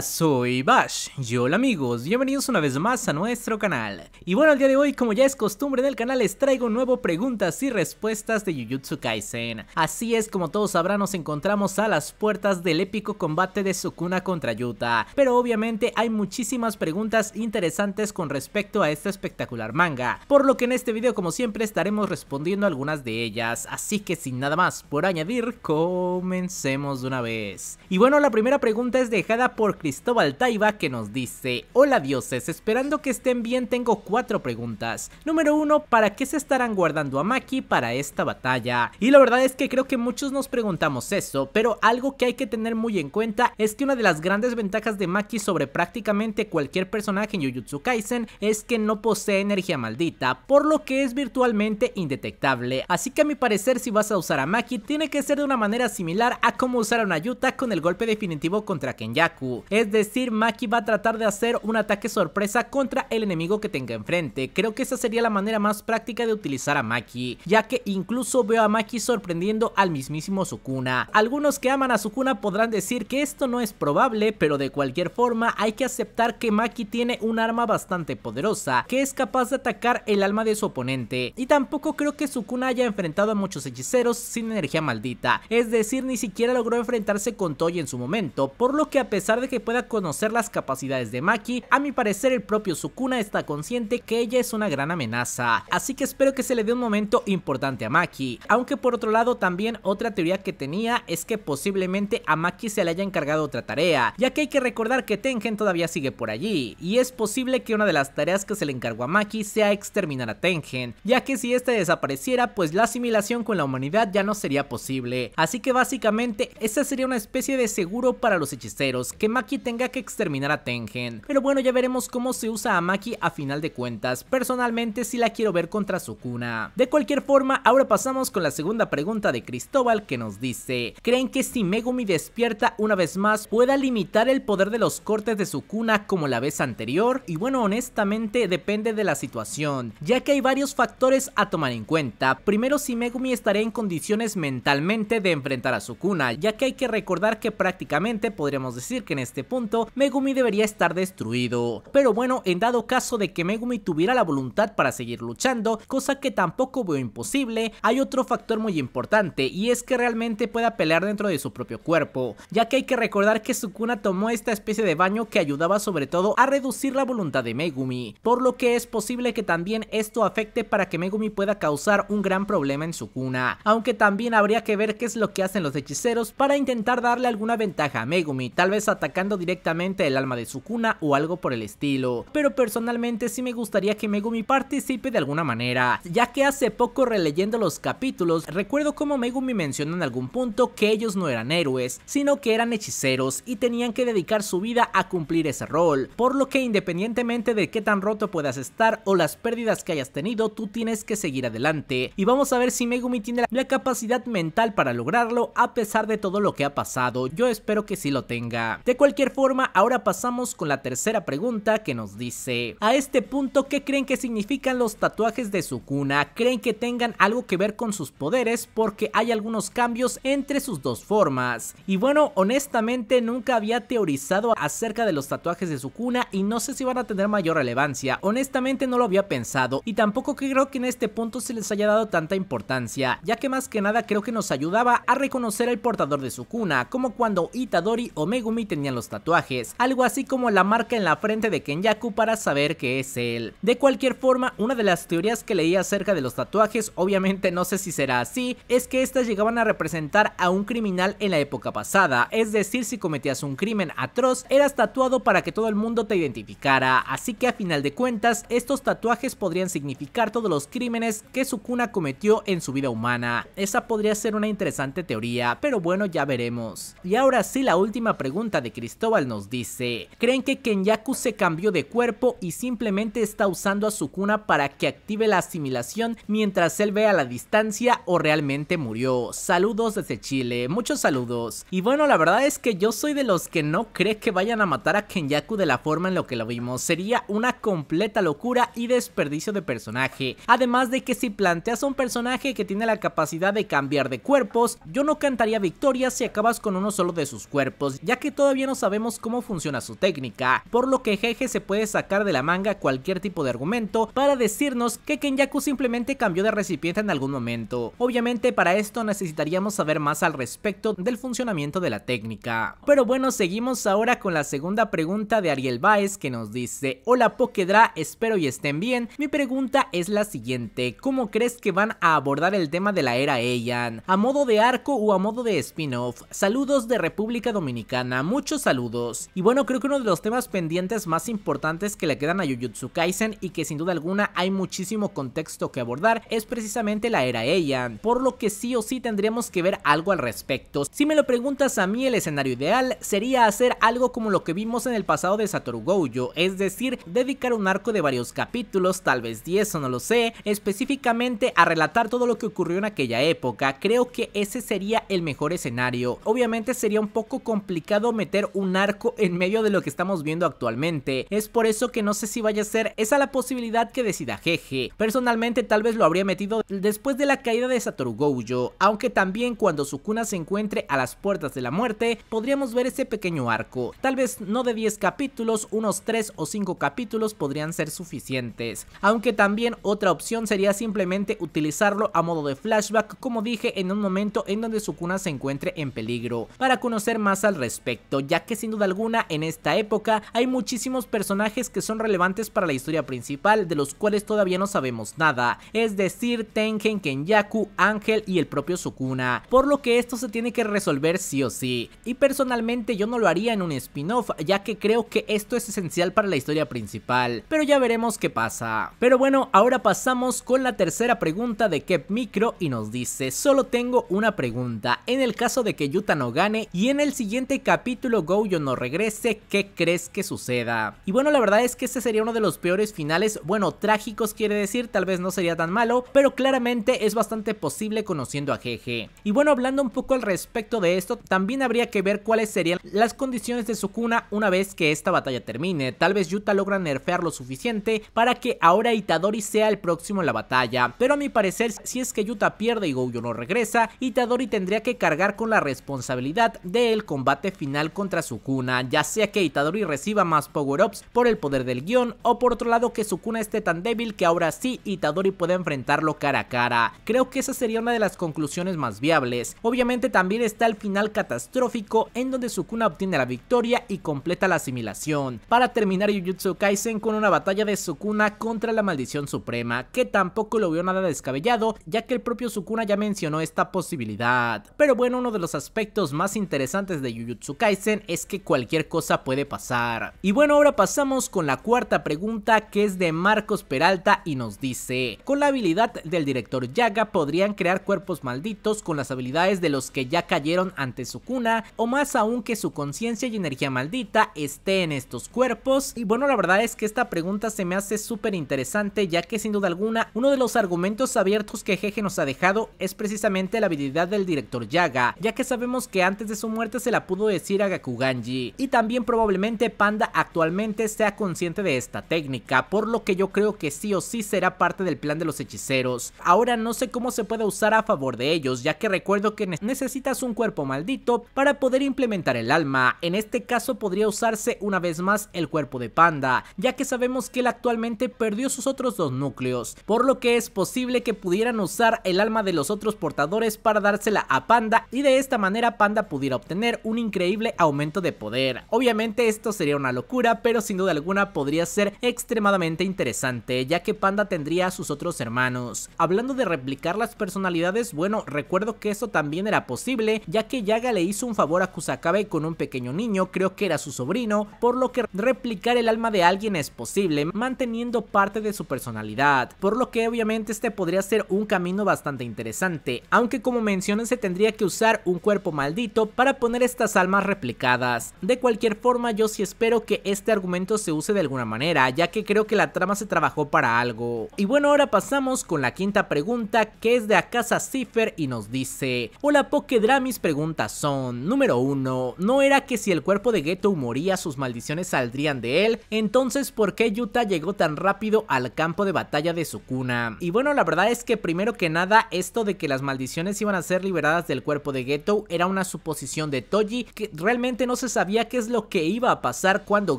soy Bash. Y hola amigos, bienvenidos una vez más a nuestro canal. Y bueno, el día de hoy, como ya es costumbre en el canal, les traigo nuevo preguntas y respuestas de Jujutsu Kaisen. Así es, como todos sabrán, nos encontramos a las puertas del épico combate de Sukuna contra Yuta. Pero obviamente hay muchísimas preguntas interesantes con respecto a este espectacular manga. Por lo que en este video, como siempre, estaremos respondiendo algunas de ellas. Así que sin nada más por añadir, comencemos de una vez. Y bueno, la primera pregunta es dejada por Cristóbal Taiba que nos dice, hola dioses, esperando que estén bien tengo cuatro preguntas. Número uno, ¿para qué se estarán guardando a Maki para esta batalla? Y la verdad es que creo que muchos nos preguntamos eso, pero algo que hay que tener muy en cuenta es que una de las grandes ventajas de Maki sobre prácticamente cualquier personaje en Jujutsu Kaisen es que no posee energía maldita, por lo que es virtualmente indetectable. Así que a mi parecer si vas a usar a Maki tiene que ser de una manera similar a como usar a una Yuta con el golpe definitivo contra Kenyaku. Es decir, Maki va a tratar de hacer un ataque sorpresa contra el enemigo que tenga enfrente. Creo que esa sería la manera más práctica de utilizar a Maki, ya que incluso veo a Maki sorprendiendo al mismísimo Sukuna. Algunos que aman a Sukuna podrán decir que esto no es probable, pero de cualquier forma hay que aceptar que Maki tiene un arma bastante poderosa, que es capaz de atacar el alma de su oponente. Y tampoco creo que Sukuna haya enfrentado a muchos hechiceros sin energía maldita, es decir, ni siquiera logró enfrentarse con Toy en su momento, por lo que a pesar de que pueda conocer las capacidades de Maki, a mi parecer el propio Sukuna está consciente que ella es una gran amenaza, así que espero que se le dé un momento importante a Maki. Aunque por otro lado también otra teoría que tenía es que posiblemente a Maki se le haya encargado otra tarea, ya que hay que recordar que Tengen todavía sigue por allí, y es posible que una de las tareas que se le encargó a Maki sea exterminar a Tengen, ya que si este desapareciera pues la asimilación con la humanidad ya no sería posible, así que básicamente esta sería una especie de seguro para los hechiceros, que Maki tenga que exterminar a Tengen. Pero bueno, ya veremos cómo se usa a Maki a final de cuentas. Personalmente si la quiero ver contra Sukuna. De cualquier forma, ahora pasamos con la segunda pregunta de Cristóbal que nos dice. ¿Creen que si Megumi despierta una vez más pueda limitar el poder de los cortes de Sukuna como la vez anterior? Y bueno, honestamente depende de la situación, ya que hay varios factores a tomar en cuenta. Primero, si Megumi estaría en condiciones mentalmente de enfrentar a Sukuna, ya que hay que recordar que prácticamente podríamos decir que en este este punto, Megumi debería estar destruido. Pero bueno, en dado caso de que Megumi tuviera la voluntad para seguir luchando, cosa que tampoco veo imposible, hay otro factor muy importante y es que realmente pueda pelear dentro de su propio cuerpo, ya que hay que recordar que Sukuna tomó esta especie de baño que ayudaba sobre todo a reducir la voluntad de Megumi, por lo que es posible que también esto afecte para que Megumi pueda causar un gran problema en Sukuna, aunque también habría que ver qué es lo que hacen los hechiceros para intentar darle alguna ventaja a Megumi, tal vez atacar directamente el alma de su cuna o algo por el estilo, pero personalmente sí me gustaría que Megumi participe de alguna manera, ya que hace poco releyendo los capítulos recuerdo cómo Megumi menciona en algún punto que ellos no eran héroes, sino que eran hechiceros y tenían que dedicar su vida a cumplir ese rol, por lo que independientemente de qué tan roto puedas estar o las pérdidas que hayas tenido, tú tienes que seguir adelante y vamos a ver si Megumi tiene la capacidad mental para lograrlo a pesar de todo lo que ha pasado, yo espero que sí lo tenga. De cualquier cualquier forma, ahora pasamos con la tercera pregunta que nos dice, a este punto, ¿qué creen que significan los tatuajes de su cuna ¿Creen que tengan algo que ver con sus poderes? Porque hay algunos cambios entre sus dos formas. Y bueno, honestamente nunca había teorizado acerca de los tatuajes de su cuna y no sé si van a tener mayor relevancia. Honestamente no lo había pensado y tampoco creo que en este punto se les haya dado tanta importancia, ya que más que nada creo que nos ayudaba a reconocer al portador de su cuna como cuando Itadori o Megumi tenían los tatuajes, algo así como la marca en la frente de Kenyaku para saber que es él. De cualquier forma, una de las teorías que leí acerca de los tatuajes, obviamente no sé si será así, es que estas llegaban a representar a un criminal en la época pasada, es decir, si cometías un crimen atroz, eras tatuado para que todo el mundo te identificara, así que a final de cuentas, estos tatuajes podrían significar todos los crímenes que Sukuna cometió en su vida humana. Esa podría ser una interesante teoría, pero bueno, ya veremos. Y ahora sí, la última pregunta de Cristina Cristóbal nos dice, creen que Kenyaku se cambió de cuerpo y simplemente está usando a Sukuna para que active la asimilación mientras él ve a la distancia o realmente murió. Saludos desde Chile, muchos saludos. Y bueno, la verdad es que yo soy de los que no cree que vayan a matar a Kenyaku de la forma en lo que lo vimos. Sería una completa locura y desperdicio de personaje. Además de que si planteas a un personaje que tiene la capacidad de cambiar de cuerpos, yo no cantaría victoria si acabas con uno solo de sus cuerpos, ya que todavía no sabemos cómo funciona su técnica, por lo que Jeje se puede sacar de la manga cualquier tipo de argumento para decirnos que Kenyaku simplemente cambió de recipiente en algún momento. Obviamente para esto necesitaríamos saber más al respecto del funcionamiento de la técnica. Pero bueno, seguimos ahora con la segunda pregunta de Ariel Baez que nos dice, hola Pokedra, espero y estén bien. Mi pregunta es la siguiente, ¿cómo crees que van a abordar el tema de la era Eian? ¿A modo de arco o a modo de spin-off? Saludos de República Dominicana, muchos saludos. Y bueno, creo que uno de los temas pendientes más importantes que le quedan a Jujutsu Kaisen y que sin duda alguna hay muchísimo contexto que abordar es precisamente la era ella por lo que sí o sí tendríamos que ver algo al respecto. Si me lo preguntas a mí, el escenario ideal sería hacer algo como lo que vimos en el pasado de Satoru Gojo, es decir, dedicar un arco de varios capítulos, tal vez 10 o no lo sé, específicamente a relatar todo lo que ocurrió en aquella época. Creo que ese sería el mejor escenario. Obviamente sería un poco complicado meter un arco en medio de lo que estamos viendo actualmente. Es por eso que no sé si vaya a ser esa la posibilidad que decida Jeje. Personalmente tal vez lo habría metido después de la caída de Satoru Gojo, aunque también cuando Sukuna se encuentre a las puertas de la muerte, podríamos ver ese pequeño arco. Tal vez no de 10 capítulos, unos 3 o 5 capítulos podrían ser suficientes. Aunque también otra opción sería simplemente utilizarlo a modo de flashback, como dije en un momento en donde Sukuna se encuentre en peligro, para conocer más al respecto, ya que sin duda alguna en esta época hay muchísimos personajes que son relevantes para la historia principal, de los cuales todavía no sabemos nada, es decir, Tengen, Kenyaku, Ángel y el propio Sukuna, por lo que esto se tiene que resolver sí o sí. Y personalmente yo no lo haría en un spin-off, ya que creo que esto es esencial para la historia principal, pero ya veremos qué pasa. Pero bueno, ahora pasamos con la tercera pregunta de Kep Micro y nos dice, solo tengo una pregunta, en el caso de que Yuta no gane y en el siguiente capítulo yo no regrese, ¿qué crees que suceda? Y bueno, la verdad es que este sería uno de los peores finales, bueno, trágicos quiere decir, tal vez no sería tan malo, pero claramente es bastante posible conociendo a Jeje. Y bueno, hablando un poco al respecto de esto, también habría que ver cuáles serían las condiciones de Sukuna una vez que esta batalla termine. Tal vez Yuta logra nerfear lo suficiente para que ahora Itadori sea el próximo en la batalla, pero a mi parecer, si es que Yuta pierde y Goyo no regresa, Itadori tendría que cargar con la responsabilidad del combate final contra Sukuna, ya sea que Itadori reciba más power-ups por el poder del guión o por otro lado que Sukuna esté tan débil que ahora sí Itadori pueda enfrentarlo cara a cara. Creo que esa sería una de las conclusiones más viables. Obviamente también está el final catastrófico en donde Sukuna obtiene la victoria y completa la asimilación. Para terminar Jujutsu Kaisen con una batalla de Sukuna contra la maldición suprema, que tampoco lo vio nada descabellado ya que el propio Sukuna ya mencionó esta posibilidad. Pero bueno, uno de los aspectos más interesantes de Jujutsu Kaisen es que cualquier cosa puede pasar. Y bueno, ahora pasamos con la cuarta pregunta que es de Marcos Peralta y nos dice, con la habilidad del director Yaga podrían crear cuerpos malditos con las habilidades de los que ya cayeron ante su cuna o más aún que su conciencia y energía maldita esté en estos cuerpos. Y bueno, la verdad es que esta pregunta se me hace súper interesante ya que sin duda alguna uno de los argumentos abiertos que Jeje nos ha dejado es precisamente la habilidad del director Yaga, ya que sabemos que antes de su muerte se la pudo decir a Gakuga ganji Y también probablemente Panda actualmente sea consciente de esta técnica, por lo que yo creo que sí o sí será parte del plan de los hechiceros. Ahora no sé cómo se puede usar a favor de ellos, ya que recuerdo que necesitas un cuerpo maldito para poder implementar el alma. En este caso podría usarse una vez más el cuerpo de Panda, ya que sabemos que él actualmente perdió sus otros dos núcleos, por lo que es posible que pudieran usar el alma de los otros portadores para dársela a Panda y de esta manera Panda pudiera obtener un increíble aumento de poder. Obviamente esto sería una locura, pero sin duda alguna podría ser extremadamente interesante, ya que Panda tendría a sus otros hermanos. Hablando de replicar las personalidades, bueno, recuerdo que eso también era posible, ya que Yaga le hizo un favor a Kusakabe con un pequeño niño, creo que era su sobrino, por lo que replicar el alma de alguien es posible, manteniendo parte de su personalidad, por lo que obviamente este podría ser un camino bastante interesante, aunque como mencioné se tendría que usar un cuerpo maldito para poner estas almas replicadas de cualquier forma, yo sí espero que este argumento se use de alguna manera, ya que creo que la trama se trabajó para algo. Y bueno, ahora pasamos con la quinta pregunta, que es de Akasa Cipher y nos dice... Hola Pokedra, mis preguntas son... Número uno. ¿No era que si el cuerpo de Geto moría, sus maldiciones saldrían de él? Entonces, ¿por qué Yuta llegó tan rápido al campo de batalla de su cuna? Y bueno, la verdad es que primero que nada, esto de que las maldiciones iban a ser liberadas del cuerpo de Geto era una suposición de Toji que realmente no se sabía qué es lo que iba a pasar cuando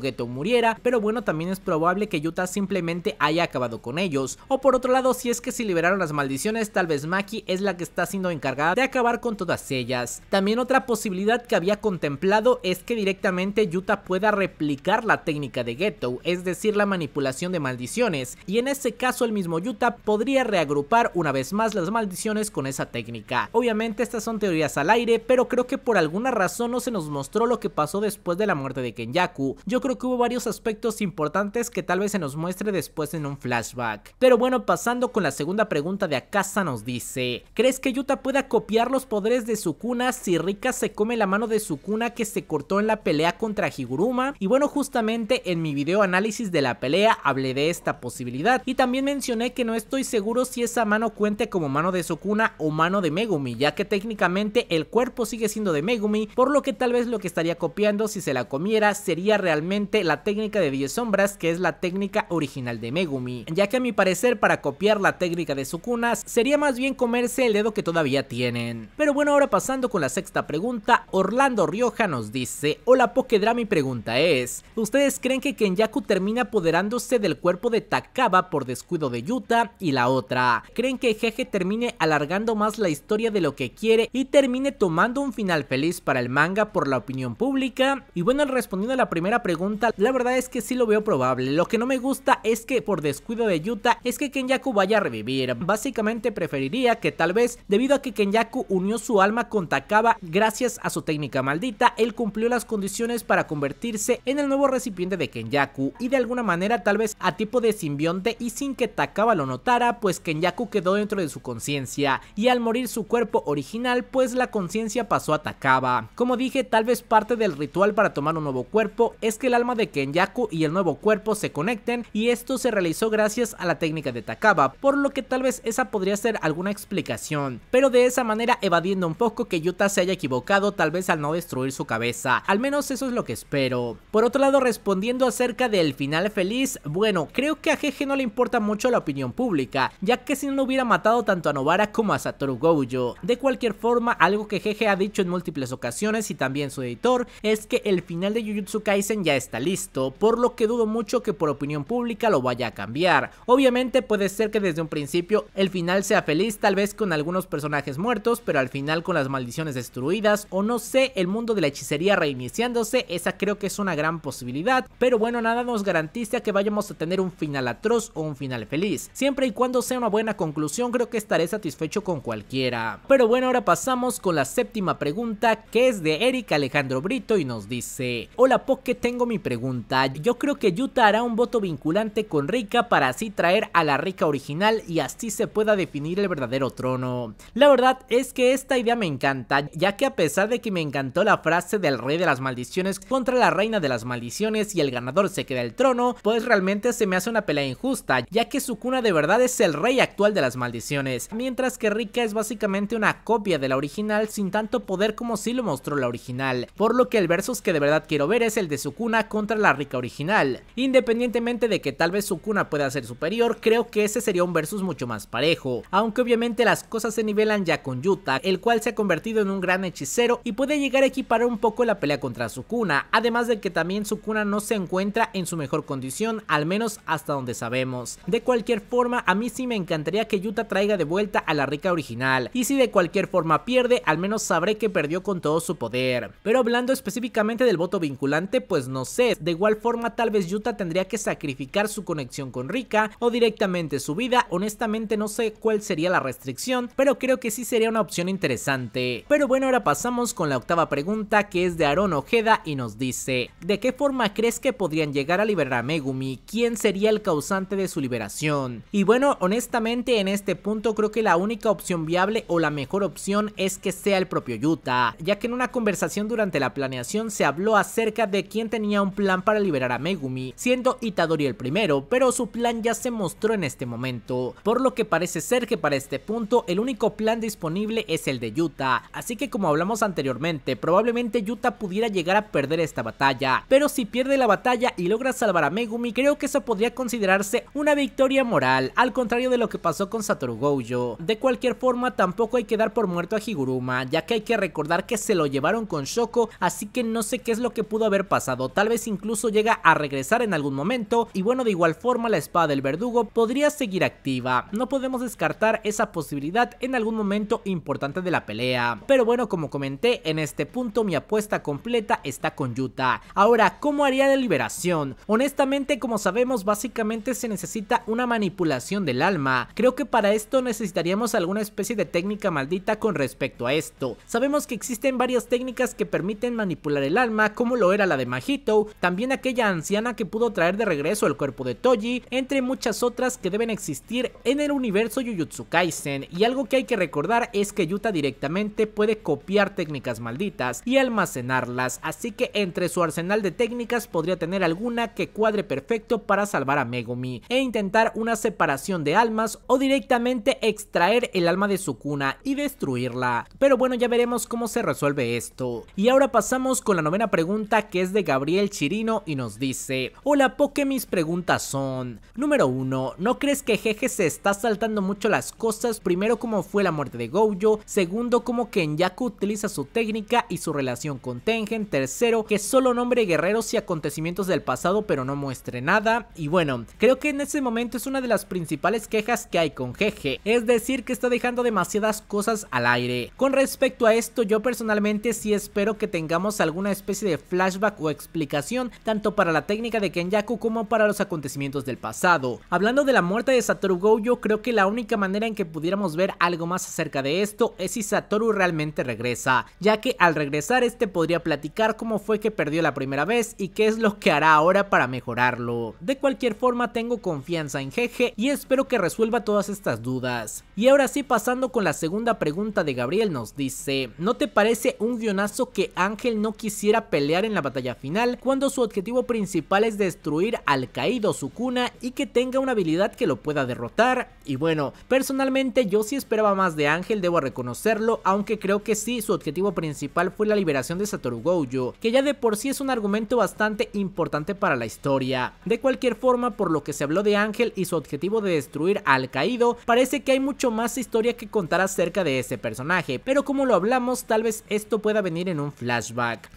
Geto muriera, pero bueno, también es probable que Yuta simplemente haya acabado con ellos. O por otro lado, si es que si liberaron las maldiciones, tal vez Maki es la que está siendo encargada de acabar con todas ellas. También otra posibilidad que había contemplado es que directamente Yuta pueda replicar la técnica de Geto, es decir, la manipulación de maldiciones, y en ese caso el mismo Yuta podría reagrupar una vez más las maldiciones con esa técnica. Obviamente estas son teorías al aire, pero creo que por alguna razón no se nos mostró lo lo que pasó después de la muerte de Kenyaku, yo creo que hubo varios aspectos importantes que tal vez se nos muestre después en un flashback. Pero bueno, pasando con la segunda pregunta de Akasa nos dice, ¿crees que Yuta pueda copiar los poderes de Sukuna si Rika se come la mano de Sukuna que se cortó en la pelea contra Higuruma? Y bueno, justamente en mi video análisis de la pelea hablé de esta posibilidad y también mencioné que no estoy seguro si esa mano cuente como mano de Sukuna o mano de Megumi, ya que técnicamente el cuerpo sigue siendo de Megumi, por lo que tal vez lo que está copiando si se la comiera sería realmente la técnica de 10 sombras que es la técnica original de Megumi, ya que a mi parecer para copiar la técnica de Sukunas, sería más bien comerse el dedo que todavía tienen. Pero bueno, ahora pasando con la sexta pregunta, Orlando Rioja nos dice, hola Pokedra, mi pregunta es, ¿ustedes creen que Kenyaku termina apoderándose del cuerpo de Takaba por descuido de Yuta? Y la otra, ¿creen que Jeje termine alargando más la historia de lo que quiere y termine tomando un final feliz para el manga por la opinión pública. Y bueno, respondiendo a la primera pregunta, la verdad es que sí lo veo probable. Lo que no me gusta es que por descuido de Yuta es que Kenyaku vaya a revivir. Básicamente preferiría que tal vez, debido a que Kenyaku unió su alma con Takaba gracias a su técnica maldita, él cumplió las condiciones para convertirse en el nuevo recipiente de Kenyaku y de alguna manera tal vez a tipo de simbionte y sin que Takaba lo notara, pues Kenyaku quedó dentro de su conciencia y al morir su cuerpo original, pues la conciencia pasó a Takaba. Como dije, tal vez parte del ritual para tomar un nuevo cuerpo es que el alma de Kenyaku y el nuevo cuerpo se conecten y esto se realizó gracias a la técnica de Takaba, por lo que tal vez esa podría ser alguna explicación, pero de esa manera evadiendo un poco que Yuta se haya equivocado tal vez al no destruir su cabeza, al menos eso es lo que espero. Por otro lado respondiendo acerca del final feliz, bueno creo que a Jeje no le importa mucho la opinión pública, ya que si no hubiera matado tanto a Novara como a Satoru Gojo, de cualquier forma algo que Jeje ha dicho en múltiples ocasiones y también su editor, es que el final de Jujutsu Kaisen ya está listo, por lo que dudo mucho que por opinión pública lo vaya a cambiar. Obviamente puede ser que desde un principio el final sea feliz, tal vez con algunos personajes muertos, pero al final con las maldiciones destruidas o no sé, el mundo de la hechicería reiniciándose, esa creo que es una gran posibilidad, pero bueno, nada nos garantiza que vayamos a tener un final atroz o un final feliz. Siempre y cuando sea una buena conclusión, creo que estaré satisfecho con cualquiera. Pero bueno, ahora pasamos con la séptima pregunta, que es de Eric Alejandro Brito y nos dice, hola Poke, tengo mi pregunta, yo creo que Yuta hará un voto vinculante con Rika para así traer a la Rika original y así se pueda definir el verdadero trono. La verdad es que esta idea me encanta, ya que a pesar de que me encantó la frase del rey de las maldiciones contra la reina de las maldiciones y el ganador se queda el trono, pues realmente se me hace una pelea injusta, ya que su cuna de verdad es el rey actual de las maldiciones, mientras que Rika es básicamente una copia de la original sin tanto poder como si lo mostró la original, por lo que el versus que de verdad quiero ver es el de Sukuna contra la rica original. Independientemente de que tal vez Sukuna pueda ser superior, creo que ese sería un versus mucho más parejo, aunque obviamente las cosas se nivelan ya con Yuta, el cual se ha convertido en un gran hechicero y puede llegar a equiparar un poco la pelea contra Sukuna, además de que también Sukuna no se encuentra en su mejor condición, al menos hasta donde sabemos. De cualquier forma, a mí sí me encantaría que Yuta traiga de vuelta a la rica original, y si de cualquier forma pierde, al menos sabré que perdió con todo su poder. Pero hablando específicamente del voto vinculante, pues no sé. De igual forma, tal vez Yuta tendría que sacrificar su conexión con Rika o directamente su vida. Honestamente no sé cuál sería la restricción, pero creo que sí sería una opción interesante. Pero bueno, ahora pasamos con la octava pregunta que es de Aaron Ojeda y nos dice, ¿de qué forma crees que podrían llegar a liberar a Megumi? ¿Quién sería el causante de su liberación? Y bueno, honestamente en este punto creo que la única opción viable o la mejor opción es que sea el propio Yuta, ya que en una conversación durante la la planeación se habló acerca de quién tenía un plan para liberar a Megumi, siendo Itadori el primero, pero su plan ya se mostró en este momento, por lo que parece ser que para este punto el único plan disponible es el de Yuta, así que como hablamos anteriormente, probablemente Yuta pudiera llegar a perder esta batalla, pero si pierde la batalla y logra salvar a Megumi, creo que eso podría considerarse una victoria moral, al contrario de lo que pasó con Satoru Gojo. De cualquier forma, tampoco hay que dar por muerto a Higuruma, ya que hay que recordar que se lo llevaron con Shoko así que no sé qué es lo que pudo haber pasado, tal vez incluso llega a regresar en algún momento y bueno de igual forma la espada del verdugo podría seguir activa, no podemos descartar esa posibilidad en algún momento importante de la pelea, pero bueno como comenté en este punto mi apuesta completa está con Yuta, ahora ¿cómo haría la liberación? Honestamente como sabemos básicamente se necesita una manipulación del alma, creo que para esto necesitaríamos alguna especie de técnica maldita con respecto a esto, sabemos que existen varias técnicas que permiten manipular el alma, como lo era la de Majito también aquella anciana que pudo traer de regreso el cuerpo de Toji, entre muchas otras que deben existir en el universo Jujutsu Kaisen. Y algo que hay que recordar es que Yuta directamente puede copiar técnicas malditas y almacenarlas, así que entre su arsenal de técnicas podría tener alguna que cuadre perfecto para salvar a Megumi e intentar una separación de almas o directamente extraer el alma de su cuna y destruirla. Pero bueno, ya veremos cómo se resuelve esto. Y ahora pasamos con la novena pregunta que es de Gabriel Chirino y nos dice, hola porque mis preguntas son, número uno ¿no crees que Jeje se está saltando mucho las cosas? Primero como fue la muerte de Gojo, segundo como Kenyaku utiliza su técnica y su relación con Tengen, tercero que solo nombre guerreros y acontecimientos del pasado pero no muestre nada, y bueno, creo que en ese momento es una de las principales quejas que hay con Jeje, es decir que está dejando demasiadas cosas al aire. Con respecto a esto yo personalmente sí espero que tenga tengamos alguna especie de flashback o explicación tanto para la técnica de Kenyaku como para los acontecimientos del pasado. Hablando de la muerte de Satoru Gojo, creo que la única manera en que pudiéramos ver algo más acerca de esto es si Satoru realmente regresa, ya que al regresar este podría platicar cómo fue que perdió la primera vez y qué es lo que hará ahora para mejorarlo. De cualquier forma tengo confianza en Jeje y espero que resuelva todas estas dudas. Y ahora sí pasando con la segunda pregunta de Gabriel nos dice, ¿no te parece un guionazo que han Ángel no quisiera pelear en la batalla final cuando su objetivo principal es destruir al caído Sukuna y que tenga una habilidad que lo pueda derrotar. Y bueno, personalmente yo sí esperaba más de Ángel, debo reconocerlo, aunque creo que sí su objetivo principal fue la liberación de Satoru Gojo, que ya de por sí es un argumento bastante importante para la historia. De cualquier forma, por lo que se habló de Ángel y su objetivo de destruir al caído, parece que hay mucho más historia que contar acerca de ese personaje, pero como lo hablamos, tal vez esto pueda venir en un flash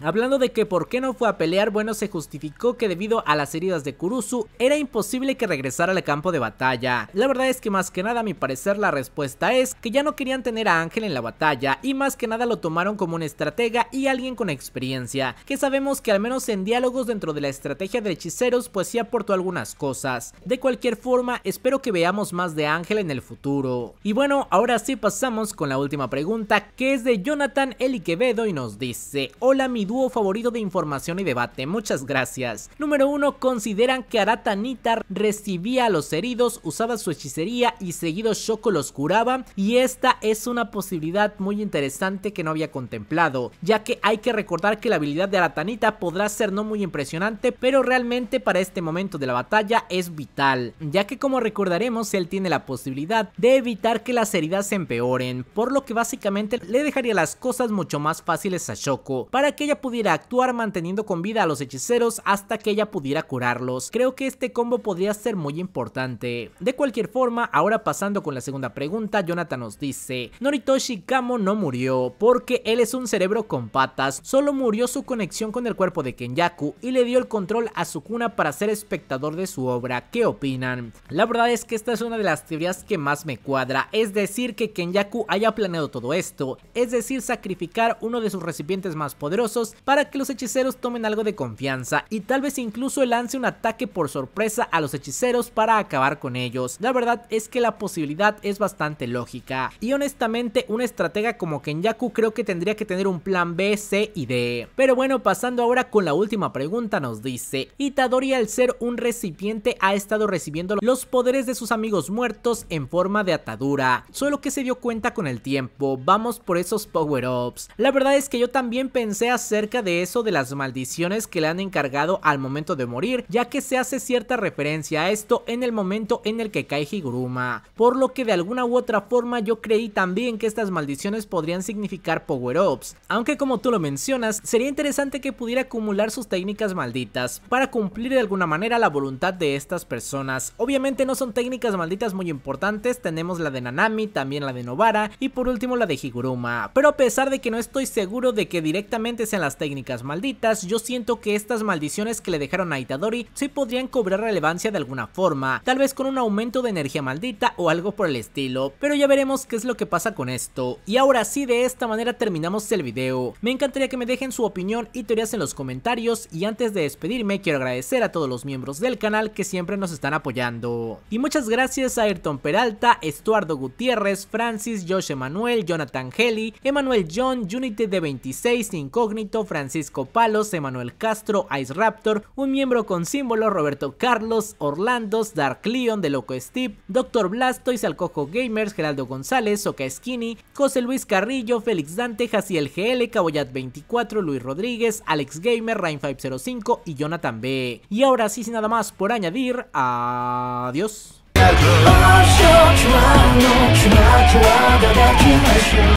Hablando de que por qué no fue a pelear, bueno, se justificó que debido a las heridas de Kurusu, era imposible que regresara al campo de batalla. La verdad es que más que nada a mi parecer la respuesta es que ya no querían tener a Ángel en la batalla y más que nada lo tomaron como un estratega y alguien con experiencia, que sabemos que al menos en diálogos dentro de la estrategia de hechiceros pues sí aportó algunas cosas. De cualquier forma, espero que veamos más de Ángel en el futuro. Y bueno, ahora sí pasamos con la última pregunta que es de Jonathan Eli Quevedo y nos dice Hola mi dúo favorito de información y debate, muchas gracias. Número 1. Consideran que Aratanitar recibía a los heridos, usaba su hechicería y seguido Shoko los curaba y esta es una posibilidad muy interesante que no había contemplado, ya que hay que recordar que la habilidad de Aratanita podrá ser no muy impresionante, pero realmente para este momento de la batalla es vital, ya que como recordaremos él tiene la posibilidad de evitar que las heridas se empeoren, por lo que básicamente le dejaría las cosas mucho más fáciles a Shoko para que ella pudiera actuar manteniendo con vida a los hechiceros hasta que ella pudiera curarlos. Creo que este combo podría ser muy importante. De cualquier forma, ahora pasando con la segunda pregunta, Jonathan nos dice, Noritoshi Kamo no murió, porque él es un cerebro con patas, solo murió su conexión con el cuerpo de Kenyaku y le dio el control a su cuna para ser espectador de su obra, ¿qué opinan? La verdad es que esta es una de las teorías que más me cuadra, es decir que Kenyaku haya planeado todo esto, es decir sacrificar uno de sus recipientes más poderosos para que los hechiceros tomen algo de confianza y tal vez incluso lance un ataque por sorpresa a los hechiceros para acabar con ellos. La verdad es que la posibilidad es bastante lógica y honestamente una estratega como Kenyaku creo que tendría que tener un plan B, C y D. Pero bueno, pasando ahora con la última pregunta nos dice, Itadori al ser un recipiente ha estado recibiendo los poderes de sus amigos muertos en forma de atadura, solo que se dio cuenta con el tiempo, vamos por esos power-ups. La verdad es que yo también pensé acerca de eso de las maldiciones que le han encargado al momento de morir, ya que se hace cierta referencia a esto en el momento en el que cae Higuruma, por lo que de alguna u otra forma yo creí también que estas maldiciones podrían significar power-ups, aunque como tú lo mencionas, sería interesante que pudiera acumular sus técnicas malditas para cumplir de alguna manera la voluntad de estas personas. Obviamente no son técnicas malditas muy importantes, tenemos la de Nanami, también la de Novara y por último la de Higuruma, pero a pesar de que no estoy seguro de que directamente directamente sean las técnicas malditas, yo siento que estas maldiciones que le dejaron a Itadori sí podrían cobrar relevancia de alguna forma, tal vez con un aumento de energía maldita o algo por el estilo, pero ya veremos qué es lo que pasa con esto. Y ahora sí, de esta manera terminamos el video. Me encantaría que me dejen su opinión y teorías en los comentarios y antes de despedirme quiero agradecer a todos los miembros del canal que siempre nos están apoyando. Y muchas gracias a Ayrton Peralta, Estuardo Gutiérrez, Francis, Josh Emanuel, Jonathan Heli, Emanuel John, Unity de 26 Incógnito, Francisco Palos, Emanuel Castro, Ice Raptor, un miembro con símbolo Roberto Carlos, Orlandos, Dark Leon, De Loco Steve, Doctor blastois Alcojo Gamers, Geraldo González, Soca Skinny, José Luis Carrillo, Félix Dante, Jaciel GL, Caboyat 24, Luis Rodríguez, Alex Gamer, Rain 505 y Jonathan B. Y ahora sí, sin nada más por añadir, adiós.